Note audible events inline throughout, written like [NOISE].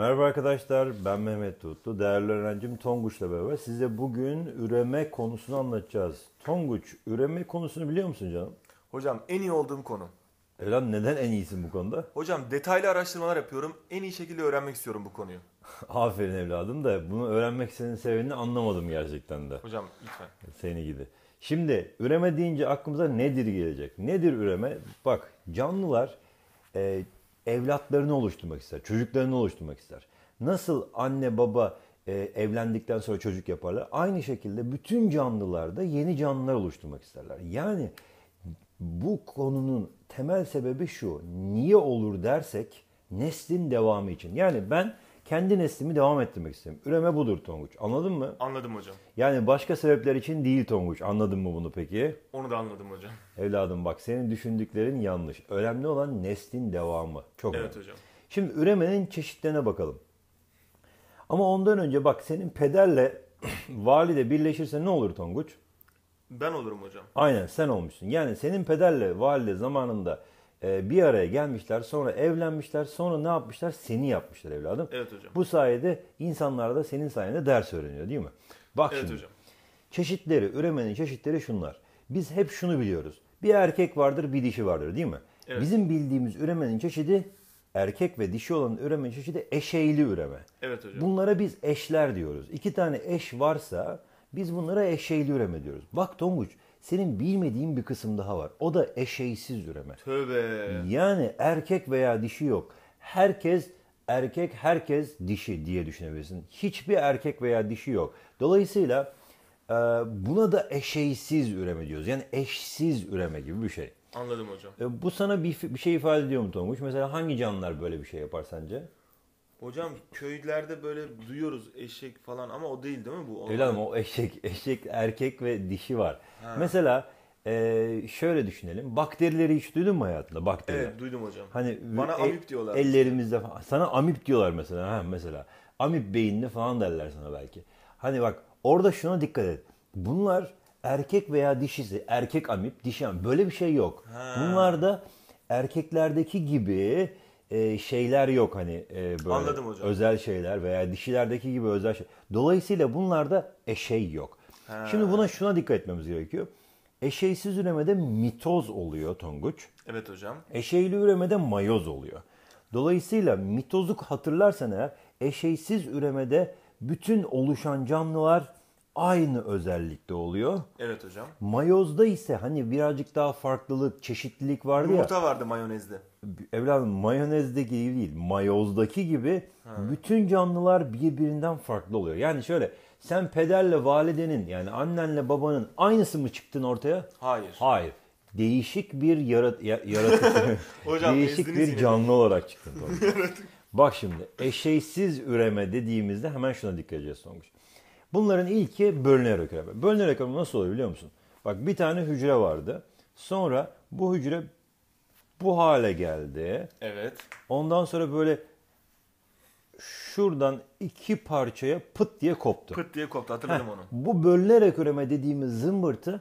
Merhaba arkadaşlar, ben Mehmet Tutlu. Değerli öğrencim Tonguç'la beraber size bugün üreme konusunu anlatacağız. Tonguç, üreme konusunu biliyor musun canım? Hocam en iyi olduğum konu. Evlen neden en iyisin bu konuda? Hocam detaylı araştırmalar yapıyorum. En iyi şekilde öğrenmek istiyorum bu konuyu. [LAUGHS] Aferin evladım da bunu öğrenmek senin sebebini anlamadım gerçekten de. Hocam lütfen. Seni gidi. Şimdi üreme deyince aklımıza nedir gelecek? Nedir üreme? Bak canlılar e, evlatlarını oluşturmak ister, çocuklarını oluşturmak ister. Nasıl anne baba e, evlendikten sonra çocuk yaparlar? Aynı şekilde bütün canlılarda yeni canlılar oluşturmak isterler. Yani bu konunun temel sebebi şu. Niye olur dersek neslin devamı için. Yani ben kendi neslimi devam ettirmek istedim. Üreme budur Tonguç. Anladın mı? Anladım hocam. Yani başka sebepler için değil Tonguç. Anladın mı bunu peki? Onu da anladım hocam. Evladım bak senin düşündüklerin yanlış. Önemli olan neslin devamı. Çok evet, önemli. Evet hocam. Şimdi üremenin çeşitlerine bakalım. Ama ondan önce bak senin pederle [CLEARS THROAT] valide birleşirse ne olur Tonguç? Ben olurum hocam. Aynen sen olmuşsun. Yani senin pederle valide zamanında ee, bir araya gelmişler, sonra evlenmişler, sonra ne yapmışlar? Seni yapmışlar evladım. Evet hocam. Bu sayede insanlar da senin sayende ders öğreniyor değil mi? Bak evet şimdi. hocam. Çeşitleri, üremenin çeşitleri şunlar. Biz hep şunu biliyoruz. Bir erkek vardır, bir dişi vardır değil mi? Evet. Bizim bildiğimiz üremenin çeşidi erkek ve dişi olan üreme çeşidi eşeyli üreme. Evet hocam. Bunlara biz eşler diyoruz. İki tane eş varsa biz bunlara eşeyli üreme diyoruz. Bak Tonguç senin bilmediğin bir kısım daha var. O da eşeğsiz üreme. Tövbe. Yani erkek veya dişi yok. Herkes erkek, herkes dişi diye düşünebilirsin. Hiçbir erkek veya dişi yok. Dolayısıyla e, buna da eşeğsiz üreme diyoruz. Yani eşsiz üreme gibi bir şey. Anladım hocam. E, bu sana bir, bir şey ifade ediyor mu Tonguç? Mesela hangi canlılar böyle bir şey yapar sence? Hocam köylerde böyle duyuyoruz eşek falan ama o değil değil mi bu? Öyle ama o eşek, eşek erkek ve dişi var. Ha. Mesela e, şöyle düşünelim. Bakterileri hiç duydun mu hayatında? bakteri? Evet duydum hocam. Hani Bana e, amip diyorlar. Ellerimizde falan. Sana amip diyorlar mesela. Ha, mesela. Amip beyinli falan derler sana belki. Hani bak orada şuna dikkat et. Bunlar erkek veya dişisi. Erkek amip, dişi amip. Böyle bir şey yok. Ha. da erkeklerdeki gibi e, şeyler yok hani e, böyle Anladım hocam. özel şeyler veya dişilerdeki gibi özel şey. Dolayısıyla bunlarda eşey yok. He. Şimdi buna şuna dikkat etmemiz gerekiyor. Eşeysiz üremede mitoz oluyor Tonguç. Evet hocam. Eşeyli üremede mayoz oluyor. Dolayısıyla mitozu hatırlarsan eğer eşeysiz üremede bütün oluşan canlılar aynı özellikte oluyor. Evet hocam. Mayozda ise hani birazcık daha farklılık, çeşitlilik vardı Yumurta ya. Yumurta vardı mayonezde evladım mayonezdeki gibi değil mayozdaki gibi ha. bütün canlılar birbirinden farklı oluyor. Yani şöyle sen pederle validenin yani annenle babanın aynısı mı çıktın ortaya? Hayır. Hayır. Değişik bir yarat yaratık. [LAUGHS] değişik bir canlı olarak çıktın. [LAUGHS] Bak şimdi eşeysiz üreme dediğimizde hemen şuna dikkat edeceğiz Songuç. Bunların ilki bölünerek üreme. Bölünerek üreme nasıl oluyor biliyor musun? Bak bir tane hücre vardı. Sonra bu hücre bu hale geldi. Evet. Ondan sonra böyle şuradan iki parçaya pıt diye koptu. Pıt diye koptu hatırladım Heh, onu. Bu bölünerek üreme dediğimiz zımbırtı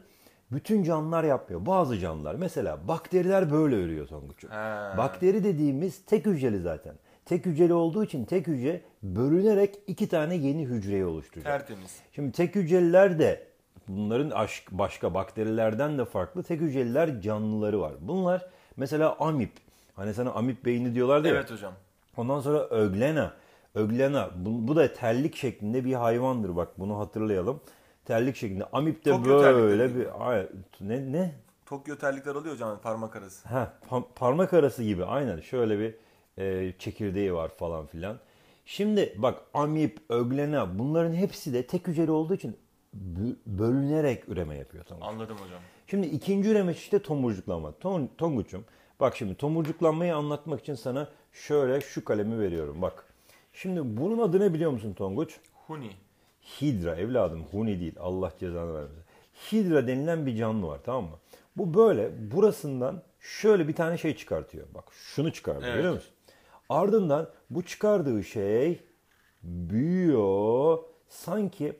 bütün canlılar yapmıyor. Bazı canlılar mesela bakteriler böyle örüyor Tonguç'um. Bakteri dediğimiz tek hücreli zaten. Tek hücreli olduğu için tek hücre bölünerek iki tane yeni hücreyi oluşturuyor. Tertemiz. Şimdi tek hücreliler de bunların başka bakterilerden de farklı tek hücreliler canlıları var. Bunlar Mesela amip. Hani sana amip beyni diyorlar diye. Evet hocam. Ondan sonra öglena. Öglena. Bu, bu da terlik şeklinde bir hayvandır bak bunu hatırlayalım. Terlik şeklinde. Amip de Tokyo böyle bir... Ay, ne, ne? Tokyo terlikler alıyor hocam parmak arası. Ha, parmak arası gibi aynen. Şöyle bir e, çekirdeği var falan filan. Şimdi bak amip, öglena bunların hepsi de tek hücreli olduğu için bölünerek üreme yapıyor tonguç. Anladım hocam. Şimdi ikinci üreme çeşidi tomurcuklanma. Ton, tonguçum bak şimdi tomurcuklanmayı anlatmak için sana şöyle şu kalemi veriyorum bak. Şimdi bunun adı ne biliyor musun Tonguç? Huni. Hidra evladım Huni değil Allah cezanı vermesin. Hidra denilen bir canlı var tamam mı? Bu böyle burasından şöyle bir tane şey çıkartıyor. Bak şunu çıkartıyor evet. görüyor musun? Ardından bu çıkardığı şey büyüyor sanki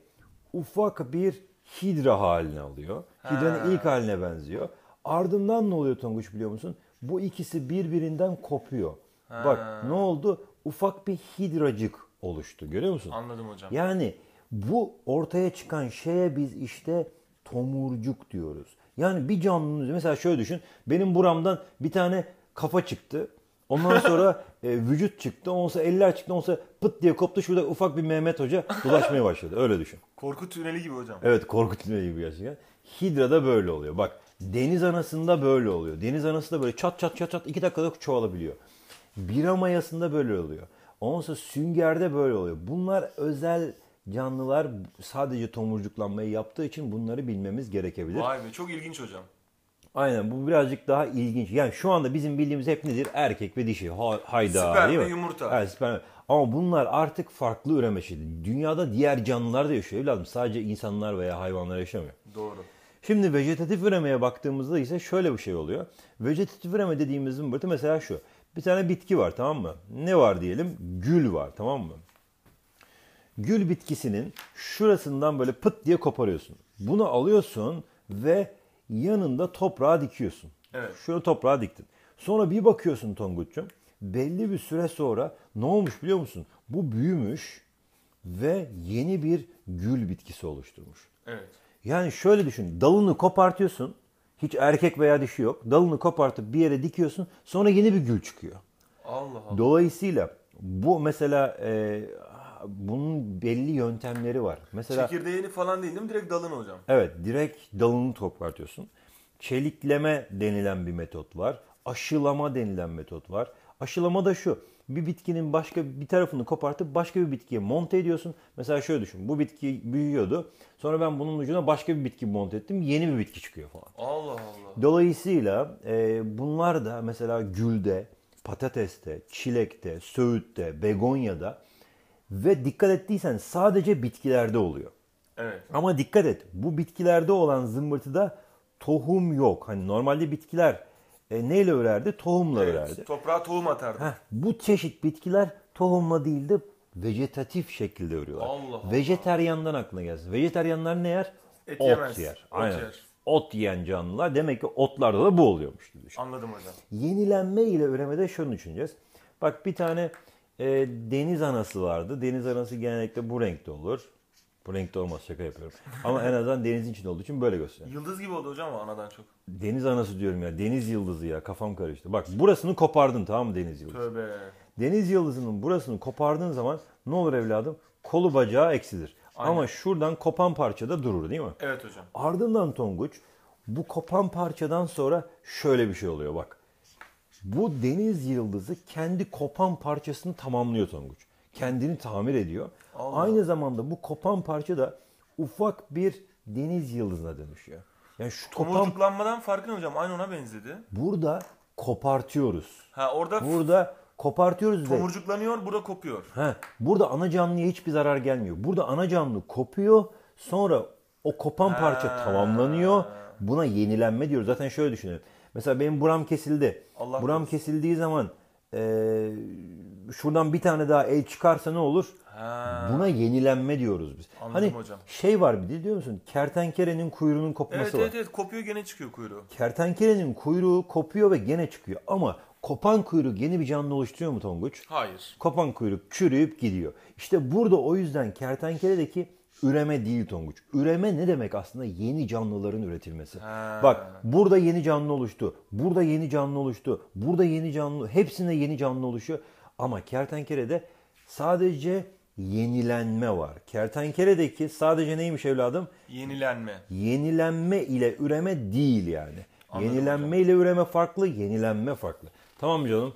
ufak bir hidra haline alıyor. Hidranın ilk haline benziyor. Ardından ne oluyor Tonguç biliyor musun? Bu ikisi birbirinden kopuyor. Ha. Bak ne oldu? Ufak bir hidracık oluştu görüyor musun? Anladım hocam. Yani bu ortaya çıkan şeye biz işte tomurcuk diyoruz. Yani bir canlının mesela şöyle düşün. Benim buramdan bir tane kafa çıktı. Ondan sonra e, vücut çıktı. Onsa eller çıktı. Onsa pıt diye koptu. Şurada ufak bir Mehmet Hoca dolaşmaya başladı. Öyle düşün. Korku tüneli gibi hocam. Evet korku tüneli gibi gerçekten. Hidra'da böyle oluyor. Bak deniz anasında böyle oluyor. Deniz anası da böyle çat çat çat çat iki dakikada çoğalabiliyor. Bira mayasında böyle oluyor. Onsa süngerde böyle oluyor. Bunlar özel canlılar sadece tomurcuklanmayı yaptığı için bunları bilmemiz gerekebilir. Vay be çok ilginç hocam. Aynen bu birazcık daha ilginç. Yani şu anda bizim bildiğimiz hep nedir? Erkek ve dişi. Ha, hayda sperm değil mi? yumurta. Evet, sperm. Ama bunlar artık farklı üreme şekli. Dünyada diğer canlılar da yaşıyor evladım. Sadece insanlar veya hayvanlar yaşamıyor. Doğru. Şimdi vejetatif üremeye baktığımızda ise şöyle bir şey oluyor. Vejetatif üreme dediğimizin zımbırtı mesela şu. Bir tane bitki var tamam mı? Ne var diyelim? Gül var tamam mı? Gül bitkisinin şurasından böyle pıt diye koparıyorsun. Bunu alıyorsun ve yanında toprağa dikiyorsun. Evet. Şöyle toprağa diktin. Sonra bir bakıyorsun Tonguç'cum. Belli bir süre sonra ne olmuş biliyor musun? Bu büyümüş ve yeni bir gül bitkisi oluşturmuş. Evet. Yani şöyle düşün. Dalını kopartıyorsun. Hiç erkek veya dişi yok. Dalını kopartıp bir yere dikiyorsun. Sonra yeni bir gül çıkıyor. Allah Allah. Dolayısıyla bu mesela e, bunun belli yöntemleri var. Mesela çekirdeğini falan değil değil mi? Direkt dalını hocam. Evet, direkt dalını toplartıyorsun. Çelikleme denilen bir metot var. Aşılama denilen metot var. Aşılama da şu. Bir bitkinin başka bir tarafını kopartıp başka bir bitkiye monte ediyorsun. Mesela şöyle düşün. Bu bitki büyüyordu. Sonra ben bunun ucuna başka bir bitki monte ettim. Yeni bir bitki çıkıyor falan. Allah Allah. Dolayısıyla e, bunlar da mesela gülde, patateste, çilekte, söğütte, begonyada ve dikkat ettiysen sadece bitkilerde oluyor. Evet. Ama dikkat et bu bitkilerde olan zımbırtıda tohum yok. Hani normalde bitkiler e, neyle örerdi? Tohumla evet, örerdi. Toprağa tohum atardı. Heh, bu çeşit bitkiler tohumla değil de vegetatif şekilde örüyorlar. Allah Allah. Vejeteryandan aklına gelsin. Vejeteryanlar ne yer? Et ot yemez. yer. Aynen. Ot yer. Ot yiyen canlılar. Demek ki otlarda da bu oluyormuş gibi düşün. Anladım hocam. Yenilenme ile öremede şunu düşüneceğiz. Bak bir tane e, deniz anası vardı. Deniz anası genellikle bu renkte olur. Bu renkte olmaz şaka yapıyorum. Ama en azından denizin içinde olduğu için böyle gösteriyor. Yıldız gibi oldu hocam o anadan çok. Deniz anası diyorum ya. Deniz yıldızı ya. Kafam karıştı. Bak burasını kopardın tamam mı deniz yıldızı? Tövbe. Deniz yıldızının burasını kopardığın zaman ne olur evladım? Kolu bacağı eksidir. Aynen. Ama şuradan kopan parça da durur değil mi? Evet hocam. Ardından Tonguç bu kopan parçadan sonra şöyle bir şey oluyor bak. Bu deniz yıldızı kendi kopan parçasını tamamlıyor Tonguç. Kendini tamir ediyor. Allah. Aynı zamanda bu kopan parça da ufak bir deniz yıldızına dönüşüyor. Yani şu kopan... farkın hocam aynı ona benzedi. Burada kopartıyoruz. Ha orada Burada kopartıyoruz tomurcuklanıyor, burada kopuyor. Ha. burada ana canlıya hiçbir zarar gelmiyor. Burada ana canlı kopuyor. Sonra o kopan parça ha. tamamlanıyor. Buna yenilenme diyoruz. Zaten şöyle düşünelim. Mesela benim buram kesildi. Allah buram korusun. kesildiği zaman e, şuradan bir tane daha el çıkarsa ne olur? Ha. Buna yenilenme diyoruz biz. Anladım hani hocam. şey var bir de diyor musun? Kertenkelenin kuyruğunun kopması evet, var. Evet evet kopuyor gene çıkıyor kuyruğu. Kertenkelenin kuyruğu kopuyor ve gene çıkıyor. Ama kopan kuyruk yeni bir canlı oluşturuyor mu Tonguç? Hayır. Kopan kuyruk çürüyüp gidiyor. İşte burada o yüzden kertenkeledeki Üreme değil Tonguç. Üreme ne demek aslında? Yeni canlıların üretilmesi. Ha. Bak burada yeni canlı oluştu. Burada yeni canlı oluştu. Burada yeni canlı. Hepsinde yeni canlı oluşuyor. Ama kertenkelede sadece yenilenme var. Kertenkeledeki sadece neymiş evladım? Yenilenme. Yenilenme ile üreme değil yani. Anladım yenilenme hocam. ile üreme farklı, yenilenme farklı. Tamam mı canım?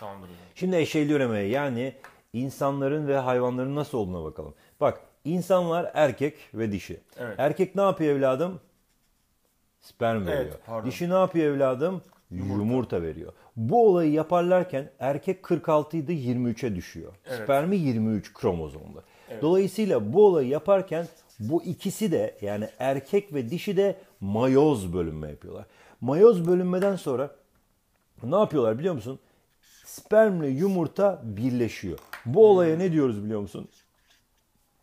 Tamamdır Şimdi eşeğli üremeye yani insanların ve hayvanların nasıl olduğuna bakalım. Bak İnsanlar erkek ve dişi. Evet. Erkek ne yapıyor evladım? Sperm veriyor. Evet, dişi ne yapıyor evladım? Yumurta. Yumurta veriyor. Bu olayı yaparlarken erkek 46'ydı 23'e düşüyor. Evet. Spermi 23 kromozomlu. Evet. Dolayısıyla bu olayı yaparken bu ikisi de yani erkek ve dişi de mayoz bölünme yapıyorlar. Mayoz bölünmeden sonra ne yapıyorlar biliyor musun? Spermle yumurta birleşiyor. Bu olaya ne diyoruz biliyor musun?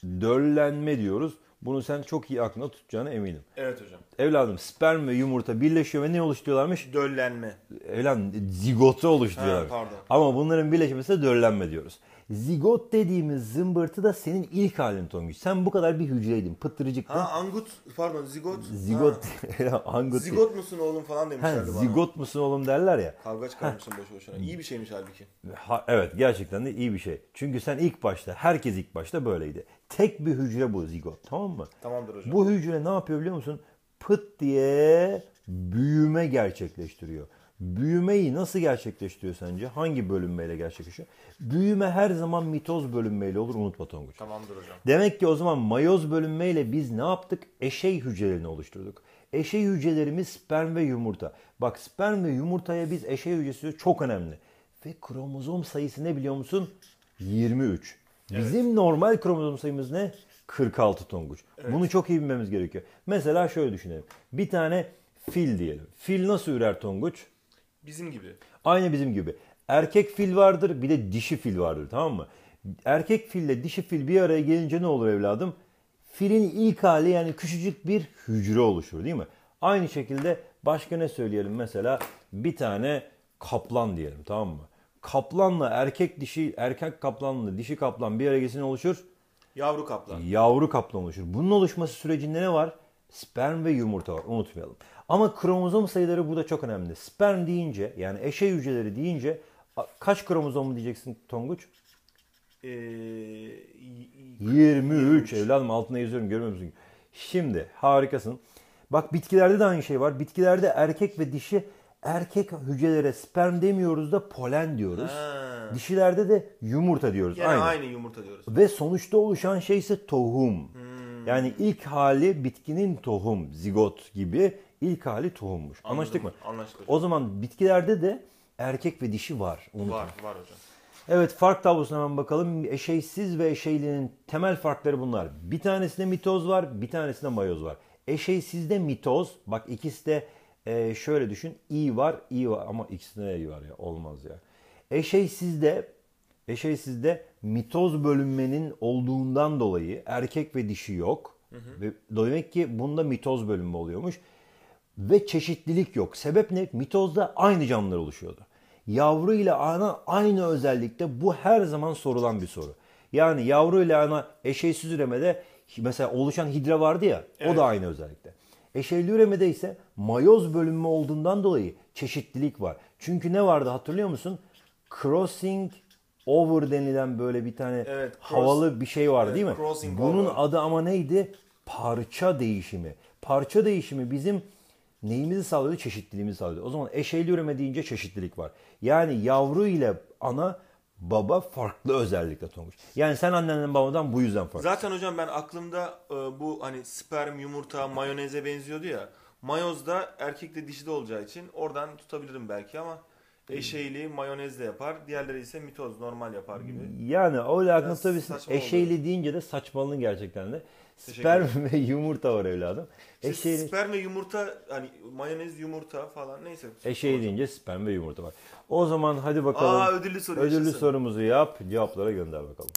Döllenme diyoruz. Bunu sen çok iyi aklına tutacağına eminim. Evet hocam. Evladım sperm ve yumurta birleşiyor ve ne oluşturuyorlarmış? Döllenme. Evladım zigotu oluşturuyorlar. Ha, pardon. Ama bunların birleşmesi de döllenme diyoruz. Zigot dediğimiz zımbırtı da senin ilk halin Tonguç. Sen bu kadar bir hücreydin. Pıttırıcıktın. Ha angut pardon zigot. Zigot. [LAUGHS] angut. Zigot musun oğlum falan demişlerdi ha, bana. Zigot musun oğlum derler ya. Kavga çıkarmışsın boş boşuna. İyi bir şeymiş halbuki. Ha, evet gerçekten de iyi bir şey. Çünkü sen ilk başta herkes ilk başta böyleydi. Tek bir hücre bu zigot tamam mı? Tamamdır hocam. Bu hücre ne yapıyor biliyor musun? Pıt diye büyüme gerçekleştiriyor. Büyümeyi nasıl gerçekleştiriyor sence? Hangi bölünmeyle gerçekleşiyor? Büyüme her zaman mitoz bölünmeyle olur unutma Tonguç. Tamamdır hocam. Demek ki o zaman mayoz bölünmeyle biz ne yaptık? Eşey hücrelerini oluşturduk. Eşey hücrelerimiz sperm ve yumurta. Bak sperm ve yumurtaya biz eşey hücresi çok önemli. Ve kromozom sayısı ne biliyor musun? 23. Evet. Bizim normal kromozom sayımız ne? 46 Tonguç. Evet. Bunu çok iyi bilmemiz gerekiyor. Mesela şöyle düşünelim. Bir tane fil diyelim. Fil nasıl ürer Tonguç? Bizim gibi. Aynı bizim gibi. Erkek fil vardır bir de dişi fil vardır tamam mı? Erkek fille dişi fil bir araya gelince ne olur evladım? Filin ilk hali yani küçücük bir hücre oluşur değil mi? Aynı şekilde başka ne söyleyelim mesela bir tane kaplan diyelim tamam mı? Kaplanla erkek dişi, erkek kaplanla dişi kaplan bir araya gelince oluşur? Yavru kaplan. Yavru kaplan oluşur. Bunun oluşması sürecinde ne var? Sperm ve yumurta var unutmayalım. Ama kromozom sayıları burada çok önemli. Sperm deyince yani eşey hücreleri deyince kaç kromozomu diyeceksin Tonguç? Ee, 23, 23. evladım altına yazıyorum görmüyor musun? Şimdi harikasın. Bak bitkilerde de aynı şey var. Bitkilerde erkek ve dişi erkek hücrelere sperm demiyoruz da polen diyoruz. Ha. Dişilerde de yumurta diyoruz. Yani aynı. aynı yumurta diyoruz. Ve sonuçta oluşan şey ise tohum. Hmm. Yani ilk hali bitkinin tohum, zigot gibi ilk hali tohummuş. Anladım, Anlaştık mı? Anlaştık. O zaman bitkilerde de erkek ve dişi var. Unutma. Var, var hocam. Evet fark tablosuna hemen bakalım. Eşeysiz ve eşeylinin temel farkları bunlar. Bir tanesinde mitoz var, bir tanesinde mayoz var. Eşeysizde mitoz, bak ikisi de e, şöyle düşün. i var, i var ama ikisinde i var ya olmaz ya. Eşeysizde eşeysizde mitoz bölünmenin olduğundan dolayı erkek ve dişi yok. Hı hı. Ve demek ki bunda mitoz bölünme oluyormuş ve çeşitlilik yok. Sebep ne? Mitozda aynı canlılar oluşuyordu. Yavru ile ana aynı özellikte bu her zaman sorulan bir soru. Yani yavru ile ana eşeğsiz üremede mesela oluşan hidra vardı ya evet. o da aynı özellikte. Eşeyli üremede ise mayoz bölünme olduğundan dolayı çeşitlilik var. Çünkü ne vardı hatırlıyor musun? Crossing over denilen böyle bir tane evet, cross, havalı bir şey vardı evet, değil mi? Bunun over. adı ama neydi? Parça değişimi. Parça değişimi bizim neyimizi sağlıyordu? Çeşitliliğimizi sağlıyordu. O zaman eşeyli üreme deyince çeşitlilik var. Yani yavru ile ana baba farklı özellikle Tonguç. Yani sen annenden babadan bu yüzden farklı. Zaten hocam ben aklımda e, bu hani sperm, yumurta, mayoneze benziyordu ya. Mayoz da erkekte dişide olacağı için oradan tutabilirim belki ama eşeğli mayonezle yapar. Diğerleri ise mitoz normal yapar gibi. Yani o alakası tabii eşeğli oldu. deyince de saçmalığın gerçekten de. Sperm ve yumurta var evladım. Eşeğin Eşeği... Sperm ve yumurta hani mayonez yumurta falan neyse. Eşeği deyince sperm ve yumurta var. O zaman hadi bakalım. Aa ödüllü soru Ödüllü yaşasın. sorumuzu yap cevaplara gönder bakalım.